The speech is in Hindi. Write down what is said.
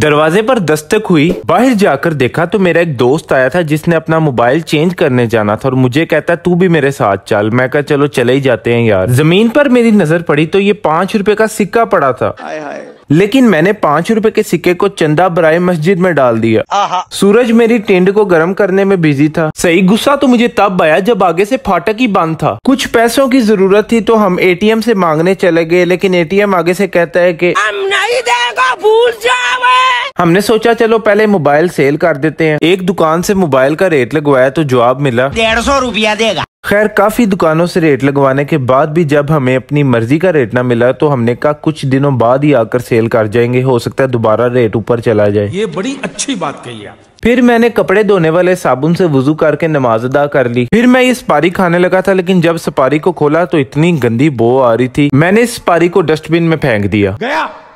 दरवाजे पर दस्तक हुई बाहर जाकर देखा तो मेरा एक दोस्त आया था जिसने अपना मोबाइल चेंज करने जाना था और मुझे कहता तू भी मेरे साथ चल मैं कहा चलो चले ही जाते हैं यार जमीन पर मेरी नजर पड़ी तो ये पांच रुपए का सिक्का पड़ा था आए आए। लेकिन मैंने पांच रुपए के सिक्के को चंदा बराए मस्जिद में डाल दिया सूरज मेरी टेंड को गर्म करने में बिजी था सही गुस्सा तो मुझे तब आया जब आगे से फाटक ही बंद था कुछ पैसों की जरूरत थी तो हम एटीएम से मांगने चले गए लेकिन एटीएम आगे से कहता है कि नहीं देगा भूल जा हमने सोचा चलो पहले मोबाइल सेल कर देते हैं एक दुकान से मोबाइल का रेट लगवाया तो जवाब मिला डेढ़ सौ रूपया देगा खैर काफी दुकानों से रेट लगवाने के बाद भी जब हमें अपनी मर्जी का रेट ना मिला तो हमने कहा कुछ दिनों बाद ही आकर सेल कर जाएंगे हो सकता है दोबारा रेट ऊपर चला जाए ये बड़ी अच्छी बात कही आप फिर मैंने कपड़े धोने वाले साबुन से वजू करके नमाज अदा कर ली फिर मैं ये सपारी खाने लगा था लेकिन जब सपारी को खोला तो इतनी गंदी बो आ रही थी मैंने इस सपारी को डस्टबिन में फेंक दिया गया